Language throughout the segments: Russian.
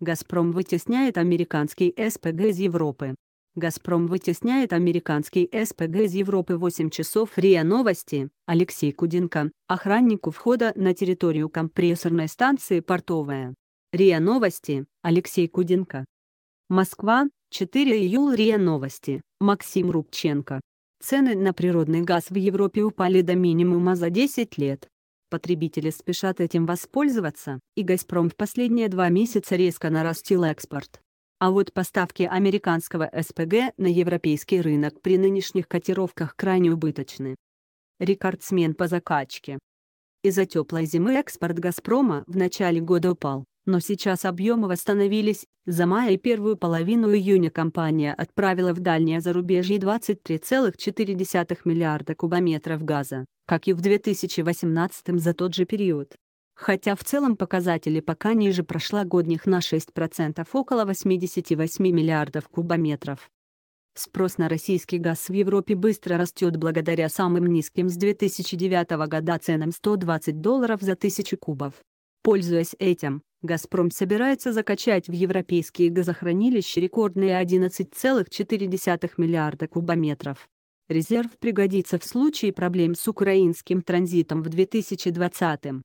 «Газпром» вытесняет американский СПГ из Европы. «Газпром» вытесняет американский СПГ из Европы 8 часов РИА Новости, Алексей Куденко, охраннику входа на территорию компрессорной станции «Портовая». РИА Новости, Алексей Куденко. Москва, 4 июля РИА Новости, Максим Рубченко. Цены на природный газ в Европе упали до минимума за 10 лет. Потребители спешат этим воспользоваться, и «Газпром» в последние два месяца резко нарастил экспорт. А вот поставки американского СПГ на европейский рынок при нынешних котировках крайне убыточны. Рекордсмен по закачке. Из-за теплой зимы экспорт «Газпрома» в начале года упал но сейчас объемы восстановились. За мая и первую половину июня компания отправила в дальнее зарубежье 23,4 миллиарда кубометров газа, как и в 2018 за тот же период. Хотя в целом показатели пока ниже прошлогодних на 6% около 88 миллиардов кубометров. Спрос на российский газ в Европе быстро растет благодаря самым низким с 2009 года ценам 120 долларов за тысячу кубов. Пользуясь этим, «Газпром» собирается закачать в европейские газохранилища рекордные 11,4 миллиарда кубометров. Резерв пригодится в случае проблем с украинским транзитом в 2020 -м.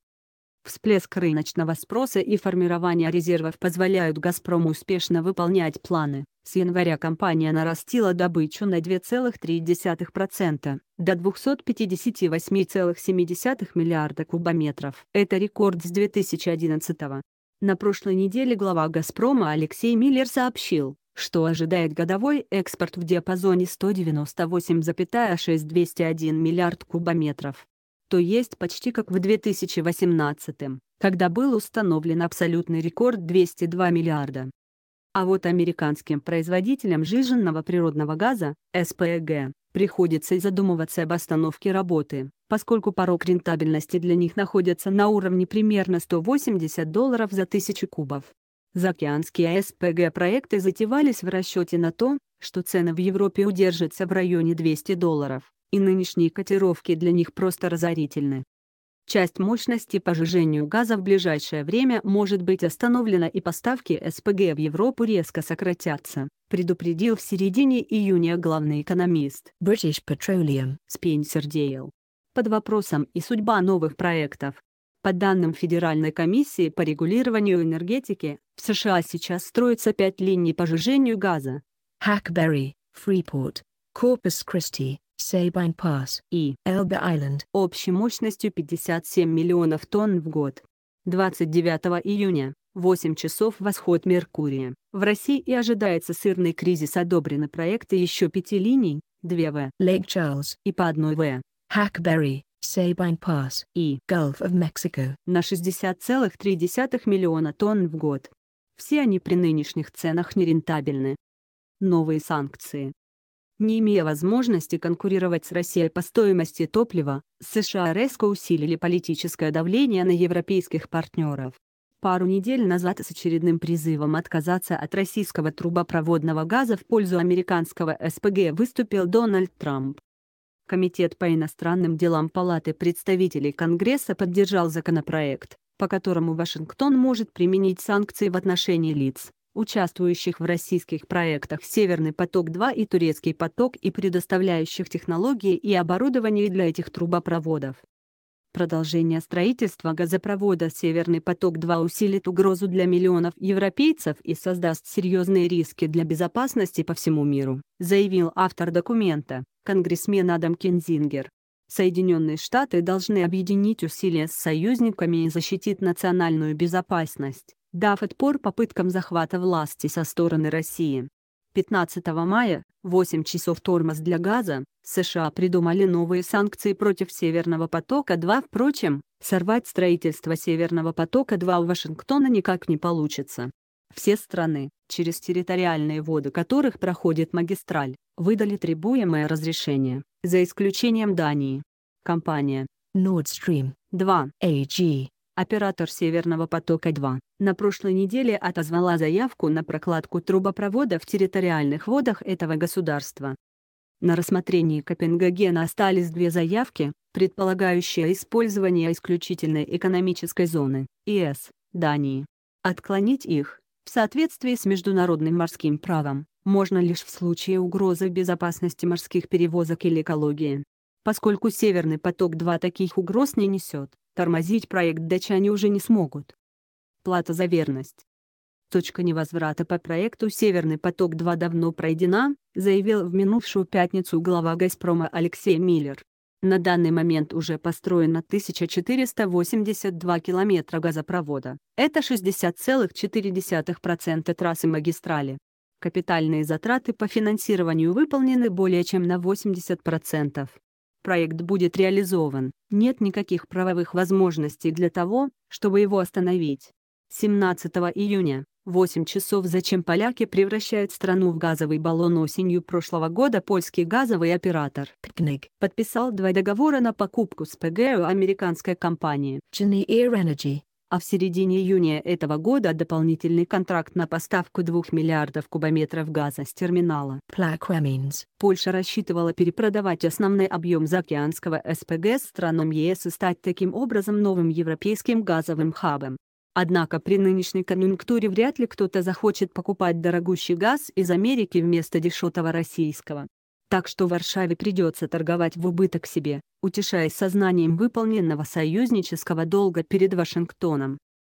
Всплеск рыночного спроса и формирование резервов позволяют «Газпрому» успешно выполнять планы. С января компания нарастила добычу на 2,3% до 258,7 миллиарда кубометров. Это рекорд с 2011 -го. На прошлой неделе глава «Газпрома» Алексей Миллер сообщил, что ожидает годовой экспорт в диапазоне 198,6201 миллиард кубометров. То есть почти как в 2018, когда был установлен абсолютный рекорд 202 миллиарда. А вот американским производителям жиженного природного газа, СПГ, приходится задумываться об остановке работы поскольку порог рентабельности для них находится на уровне примерно 180 долларов за тысячу кубов. Заокеанские СПГ-проекты затевались в расчете на то, что цены в Европе удержатся в районе 200 долларов, и нынешние котировки для них просто разорительны. Часть мощности по сжижению газа в ближайшее время может быть остановлена и поставки СПГ в Европу резко сократятся, предупредил в середине июня главный экономист British Petroleum Спенсер Дейл под вопросом и судьба новых проектов. По данным Федеральной комиссии по регулированию энергетики, в США сейчас строятся пять линий по сжижению газа. Hackberry, Freeport, Corpus Christi, Sabine Pass и Elba Island общей мощностью 57 миллионов тонн в год. 29 июня, 8 часов восход Меркурия. В России и ожидается сырный кризис одобрены проекты еще пяти линий, 2 в Lake Charles и по одной в Hackberry, Sabine Pass и Gulf of Mexico на 60,3 миллиона тонн в год. Все они при нынешних ценах нерентабельны. Новые санкции. Не имея возможности конкурировать с Россией по стоимости топлива, США резко усилили политическое давление на европейских партнеров. Пару недель назад с очередным призывом отказаться от российского трубопроводного газа в пользу американского СПГ выступил Дональд Трамп. Комитет по иностранным делам Палаты представителей Конгресса поддержал законопроект, по которому Вашингтон может применить санкции в отношении лиц, участвующих в российских проектах «Северный поток-2» и «Турецкий поток» и предоставляющих технологии и оборудование для этих трубопроводов. Продолжение строительства газопровода «Северный поток-2» усилит угрозу для миллионов европейцев и создаст серьезные риски для безопасности по всему миру, заявил автор документа конгрессмен Адам Кензингер. Соединенные Штаты должны объединить усилия с союзниками и защитить национальную безопасность, дав отпор попыткам захвата власти со стороны России. 15 мая, 8 часов тормоз для газа, США придумали новые санкции против «Северного потока-2». Впрочем, сорвать строительство «Северного потока-2» у Вашингтона никак не получится. Все страны, через территориальные воды которых проходит магистраль, выдали требуемое разрешение, за исключением Дании. Компания Nord Stream 2 AG, оператор «Северного потока-2», на прошлой неделе отозвала заявку на прокладку трубопровода в территориальных водах этого государства. На рассмотрении Копенгагена остались две заявки, предполагающие использование исключительной экономической зоны, ИС, Дании. Отклонить их, в соответствии с международным морским правом, можно лишь в случае угрозы безопасности морских перевозок или экологии. Поскольку «Северный поток-2» таких угроз не несет, тормозить проект датчане уже не смогут. Плата за верность. Точка невозврата по проекту «Северный поток-2» давно пройдена, заявил в минувшую пятницу глава «Газпрома» Алексей Миллер. На данный момент уже построено 1482 километра газопровода. Это 60,4% трассы магистрали. Капитальные затраты по финансированию выполнены более чем на 80%. Проект будет реализован. Нет никаких правовых возможностей для того, чтобы его остановить. 17 июня 8 часов зачем поляки превращают страну в газовый баллон осенью прошлого года польский газовый оператор Пикник подписал два договора на покупку с ПГО американской компании Genie Energy а в середине июня этого года дополнительный контракт на поставку 2 миллиардов кубометров газа с терминала. Польша рассчитывала перепродавать основной объем заокеанского СПГ странам ЕС и стать таким образом новым европейским газовым хабом. Однако при нынешней конъюнктуре вряд ли кто-то захочет покупать дорогущий газ из Америки вместо дешевого российского. Так что Варшаве придется торговать в убыток себе, утешаясь сознанием выполненного союзнического долга перед Вашингтоном.